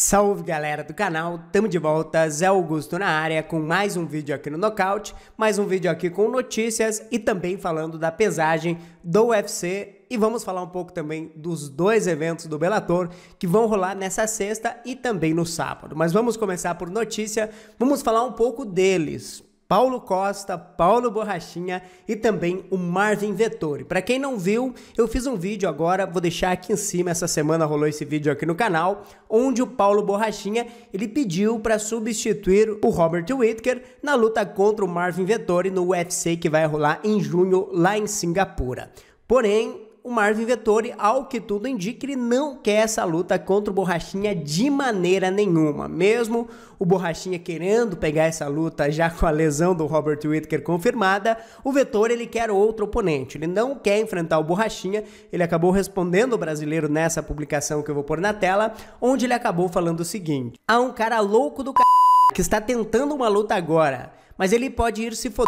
Salve galera do canal, tamo de volta, Zé Augusto na área com mais um vídeo aqui no Nocaute, mais um vídeo aqui com notícias e também falando da pesagem do UFC e vamos falar um pouco também dos dois eventos do Bellator que vão rolar nessa sexta e também no sábado. Mas vamos começar por notícia, vamos falar um pouco deles. Paulo Costa, Paulo Borrachinha e também o Marvin Vettori. Para quem não viu, eu fiz um vídeo agora, vou deixar aqui em cima, essa semana rolou esse vídeo aqui no canal, onde o Paulo Borrachinha, ele pediu para substituir o Robert Whitaker na luta contra o Marvin Vettori no UFC que vai rolar em junho lá em Singapura. Porém, o Marvin Vettori, ao que tudo indica, ele não quer essa luta contra o Borrachinha de maneira nenhuma. Mesmo o Borrachinha querendo pegar essa luta já com a lesão do Robert Whittaker confirmada, o Vettori ele quer outro oponente. Ele não quer enfrentar o Borrachinha. Ele acabou respondendo o brasileiro nessa publicação que eu vou pôr na tela, onde ele acabou falando o seguinte: há um cara louco do c... que está tentando uma luta agora, mas ele pode ir se foder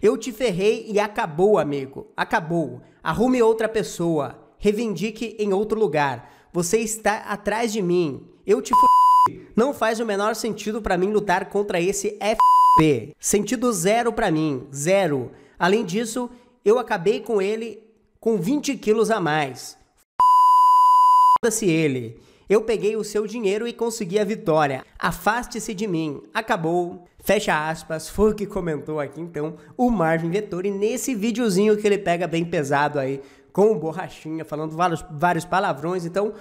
eu te ferrei e acabou, amigo. Acabou. Arrume outra pessoa. Reivindique em outro lugar. Você está atrás de mim. Eu te f... Não faz o menor sentido para mim lutar contra esse FP. Sentido zero para mim. Zero. Além disso, eu acabei com ele com 20 quilos a mais. F*** se ele. Eu peguei o seu dinheiro e consegui a vitória. Afaste-se de mim. Acabou. Fecha aspas, foi o que comentou aqui então o Marvin Vettori nesse videozinho que ele pega bem pesado aí com o Borrachinha, falando vários, vários palavrões. Então,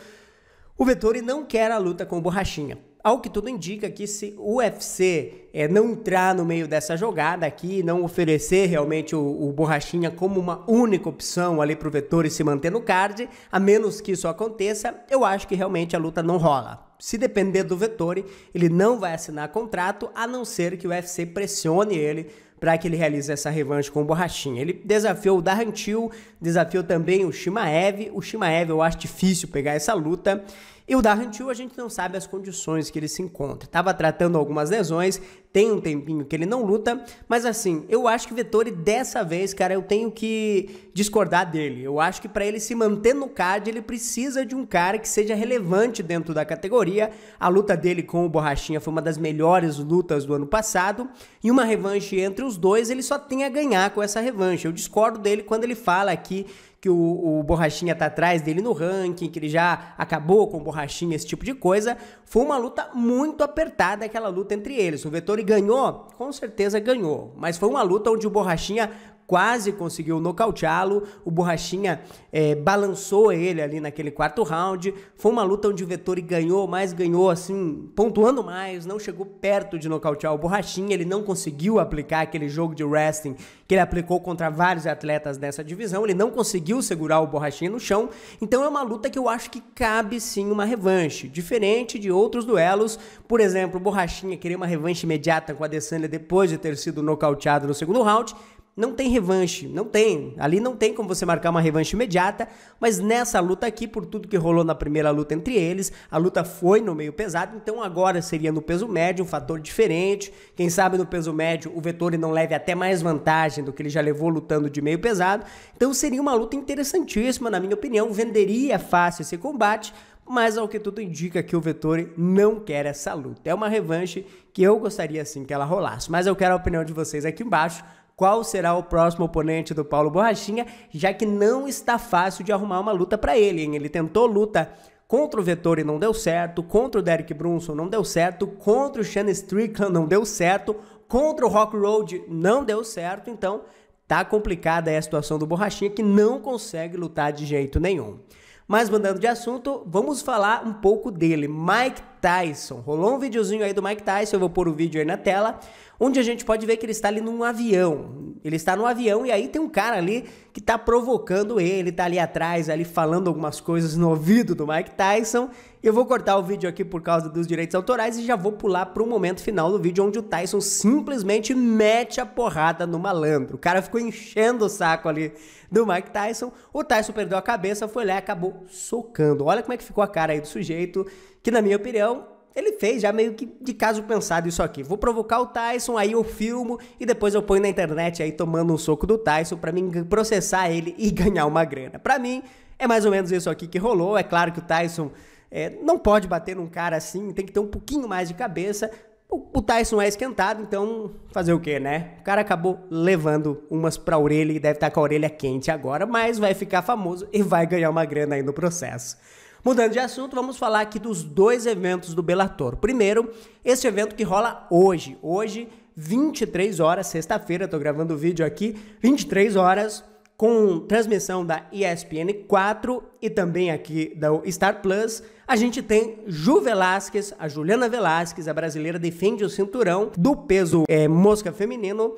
o Vettori não quer a luta com o Borrachinha. Ao que tudo indica que se o UFC é, não entrar no meio dessa jogada aqui, não oferecer realmente o, o Borrachinha como uma única opção ali para o vetor se manter no card, a menos que isso aconteça, eu acho que realmente a luta não rola se depender do Vettori, ele não vai assinar contrato, a não ser que o UFC pressione ele para que ele realize essa revanche com o Borrachinha. Ele desafiou o Darantil, desafiou também o Shimaev. O Shimaev eu acho difícil pegar essa luta. E o Darren Till, a gente não sabe as condições que ele se encontra. Estava tratando algumas lesões, tem um tempinho que ele não luta, mas assim, eu acho que Vettori dessa vez, cara, eu tenho que discordar dele. Eu acho que para ele se manter no card, ele precisa de um cara que seja relevante dentro da categoria. A luta dele com o Borrachinha foi uma das melhores lutas do ano passado, e uma revanche entre os dois, ele só tem a ganhar com essa revanche. Eu discordo dele quando ele fala aqui que o, o Borrachinha tá atrás dele no ranking, que ele já acabou com o Borrachinha, esse tipo de coisa. Foi uma luta muito apertada aquela luta entre eles. O Vettori ganhou? Com certeza ganhou. Mas foi uma luta onde o Borrachinha quase conseguiu nocauteá-lo. O Borrachinha é, balançou ele ali naquele quarto round. Foi uma luta onde o Vettori ganhou, mas ganhou assim, pontuando mais, não chegou perto de nocautear o Borrachinha. Ele não conseguiu aplicar aquele jogo de wrestling que ele aplicou contra vários atletas dessa divisão. Ele não conseguiu segurar o Borrachinha no chão. Então é uma luta que eu acho que cabe sim uma revanche, diferente de outros duelos. Por exemplo, o Borrachinha queria uma revanche imediata com a Adesanya depois de ter sido nocauteado no segundo round não tem revanche, não tem. Ali não tem como você marcar uma revanche imediata, mas nessa luta aqui, por tudo que rolou na primeira luta entre eles, a luta foi no meio pesado, então agora seria no peso médio, um fator diferente. Quem sabe no peso médio o Vettori não leve até mais vantagem do que ele já levou lutando de meio pesado. Então seria uma luta interessantíssima, na minha opinião, venderia fácil esse combate, mas ao que tudo indica que o Vettori não quer essa luta. É uma revanche que eu gostaria sim que ela rolasse, mas eu quero a opinião de vocês aqui embaixo qual será o próximo oponente do Paulo Borrachinha, já que não está fácil de arrumar uma luta para ele. Hein? Ele tentou luta contra o Vettori não deu certo, contra o Derek Brunson não deu certo, contra o Shane Strickland não deu certo, contra o Rock Road não deu certo, então tá complicada a situação do Borrachinha que não consegue lutar de jeito nenhum. Mas mudando de assunto, vamos falar um pouco dele, Mike Tyson. Rolou um videozinho aí do Mike Tyson, eu vou pôr o vídeo aí na tela, onde a gente pode ver que ele está ali num avião. Ele está no avião e aí tem um cara ali que está provocando ele, está ali atrás, ali falando algumas coisas no ouvido do Mike Tyson. Eu vou cortar o vídeo aqui por causa dos direitos autorais e já vou pular para o momento final do vídeo onde o Tyson simplesmente mete a porrada no malandro. O cara ficou enchendo o saco ali do Mike Tyson. O Tyson perdeu a cabeça, foi lá e acabou socando. Olha como é que ficou a cara aí do sujeito, que na minha opinião ele fez já meio que de caso pensado isso aqui. Vou provocar o Tyson, aí eu filmo e depois eu ponho na internet aí tomando um soco do Tyson para mim processar ele e ganhar uma grana. Para mim, é mais ou menos isso aqui que rolou. É claro que o Tyson é, não pode bater num cara assim, tem que ter um pouquinho mais de cabeça. O, o Tyson é esquentado, então fazer o que, né? O cara acabou levando umas pra orelha e deve estar tá com a orelha quente agora, mas vai ficar famoso e vai ganhar uma grana aí no processo. Mudando de assunto, vamos falar aqui dos dois eventos do Bellator. Primeiro, esse evento que rola hoje. Hoje, 23 horas, sexta-feira, estou gravando o vídeo aqui, 23 horas, com transmissão da ESPN 4 e também aqui da Star Plus, a gente tem Ju Velasquez, a Juliana Velasquez, a brasileira defende o cinturão do peso é, mosca feminino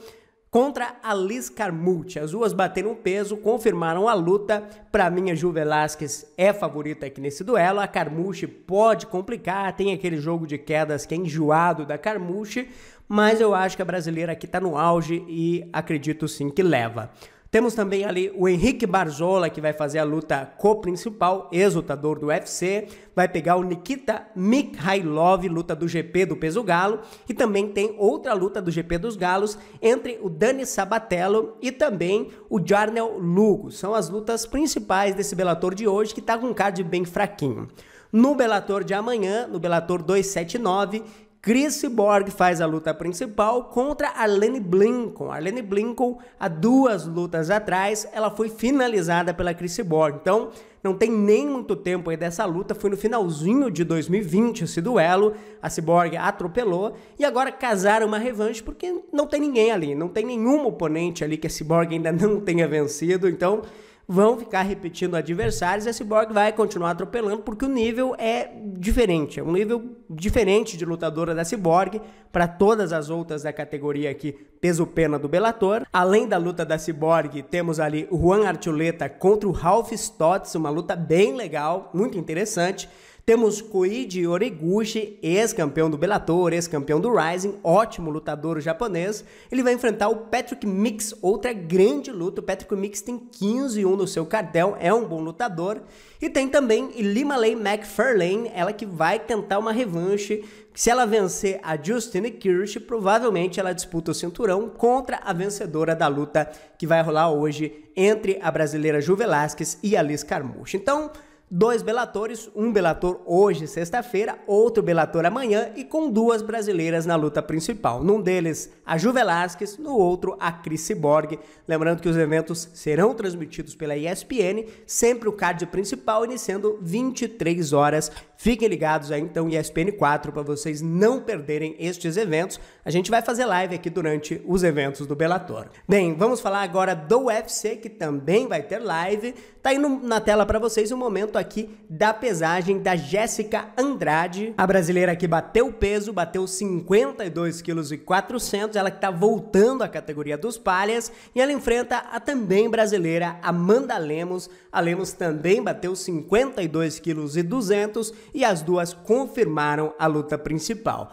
contra Alice Carmucci. As duas bateram peso, confirmaram a luta. Para mim, a Ju Velasquez é favorita aqui nesse duelo. A Carmucci pode complicar, tem aquele jogo de quedas que é enjoado da Carmucci, mas eu acho que a brasileira aqui está no auge e acredito sim que leva. Temos também ali o Henrique Barzola, que vai fazer a luta co-principal, ex-lutador do UFC. Vai pegar o Nikita Mikhailov, luta do GP do peso galo. E também tem outra luta do GP dos galos entre o Dani Sabatello e também o Jarnel Lugo. São as lutas principais desse Bellator de hoje, que está com um card bem fraquinho. No Belator de amanhã, no Belator 279, Chris Borg faz a luta principal contra Arlene Blinken. Arlene Blinken, há duas lutas atrás, ela foi finalizada pela Chris Borg. Então, não tem nem muito tempo aí dessa luta, foi no finalzinho de 2020 esse duelo, a Cyborg atropelou e agora casaram uma revanche porque não tem ninguém ali, não tem nenhum oponente ali que a Cyborg ainda não tenha vencido, então vão ficar repetindo adversários e a Cyborg vai continuar atropelando porque o nível é diferente, é um nível diferente de lutadora da Cyborg para todas as outras da categoria aqui peso pena do Bellator. Além da luta da Cyborg, temos ali Juan Archuleta contra o Ralph Stotts, uma luta bem legal, muito interessante. Temos Koide Origuchi, ex-campeão do Bellator, ex-campeão do Rising, ótimo lutador japonês. Ele vai enfrentar o Patrick Mix, outra grande luta. O Patrick Mix tem 15 e 1 no seu cartel, é um bom lutador. E tem também Limalay McFarlane, ela que vai tentar uma revanche. Se ela vencer a Justine Kirsch, provavelmente ela disputa o cinturão contra a vencedora da luta que vai rolar hoje entre a brasileira Ju Velasquez e Alice Liz Carmouche. Então, dois belatores, um belator hoje, sexta-feira, outro belator amanhã e com duas brasileiras na luta principal. Num deles, a Ju Velasquez, no outro, a Cris Borg. Lembrando que os eventos serão transmitidos pela ESPN, sempre o card principal iniciando 23 horas Fiquem ligados aí então ESPN 4 para vocês não perderem estes eventos. A gente vai fazer live aqui durante os eventos do Bellator. Bem, vamos falar agora do UFC que também vai ter live. Tá aí na tela para vocês o um momento aqui da pesagem da Jéssica Andrade, a brasileira que bateu peso, bateu 52 quilos e 400, ela que tá voltando à categoria dos palhas e ela enfrenta a também brasileira Amanda Lemos. A Lemos também bateu 52 quilos e 200 e as duas confirmaram a luta principal.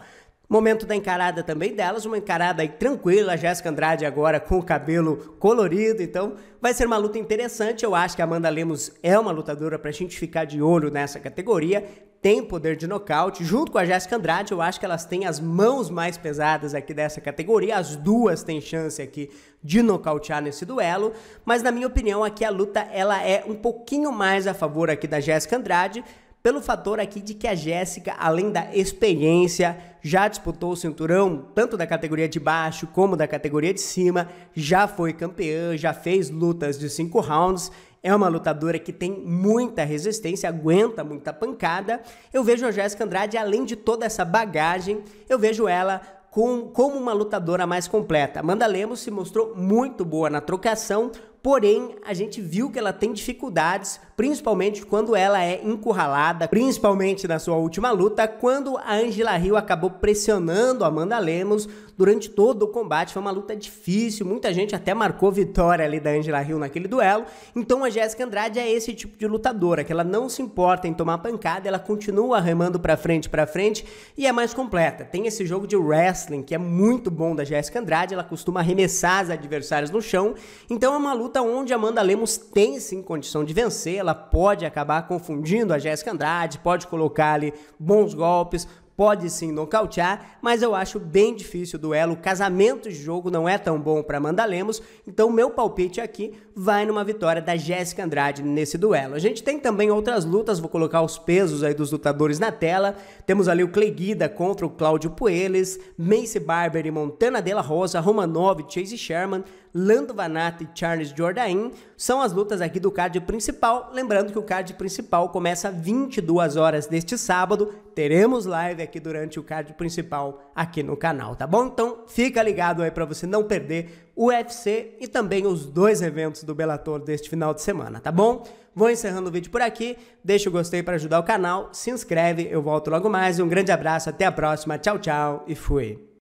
Momento da encarada também delas, uma encarada aí tranquila, a Jéssica Andrade agora com o cabelo colorido, então vai ser uma luta interessante. Eu acho que a Amanda Lemos é uma lutadora para a gente ficar de olho nessa categoria, tem poder de nocaute. Junto com a Jéssica Andrade, eu acho que elas têm as mãos mais pesadas aqui dessa categoria, as duas têm chance aqui de nocautear nesse duelo, mas na minha opinião aqui a luta ela é um pouquinho mais a favor aqui da Jéssica Andrade, pelo fator aqui de que a Jéssica, além da experiência, já disputou o cinturão tanto da categoria de baixo como da categoria de cima, já foi campeã, já fez lutas de cinco rounds é uma lutadora que tem muita resistência, aguenta muita pancada. Eu vejo a Jéssica Andrade, além de toda essa bagagem, eu vejo ela com, como uma lutadora mais completa. Amanda Lemos se mostrou muito boa na trocação, Porém, a gente viu que ela tem dificuldades, principalmente quando ela é encurralada, principalmente na sua última luta, quando a Angela Hill acabou pressionando Amanda Lemos durante todo o combate. Foi uma luta difícil, muita gente até marcou vitória ali da Angela Hill naquele duelo. Então a Jéssica Andrade é esse tipo de lutadora, que ela não se importa em tomar pancada, ela continua remando para frente, para frente e é mais completa. Tem esse jogo de wrestling que é muito bom da Jéssica Andrade, ela costuma arremessar as adversárias no chão. Então é uma luta disputa onde Amanda Lemos tem sim condição de vencer, ela pode acabar confundindo a Jéssica Andrade, pode colocar ali bons golpes, pode sim nocautear, mas eu acho bem difícil o duelo. O casamento de jogo não é tão bom para Amanda Lemos, então meu palpite aqui vai numa vitória da Jéssica Andrade nesse duelo. A gente tem também outras lutas, vou colocar os pesos aí dos lutadores na tela. Temos ali o Cleguida contra o Cláudio Puelles, Macy Barber e Montana Della Rosa, Romanov, Chase Sherman, Lando Vanatti e Charles Jordain são as lutas aqui do card principal. Lembrando que o card principal começa 22 horas deste sábado. Teremos live aqui durante o card principal aqui no canal, tá bom? Então fica ligado aí para você não perder o UFC e também os dois eventos do Bellator deste final de semana, tá bom? Vou encerrando o vídeo por aqui. Deixa o gostei para ajudar o canal, se inscreve, eu volto logo mais. Um grande abraço, até a próxima. Tchau, tchau e fui.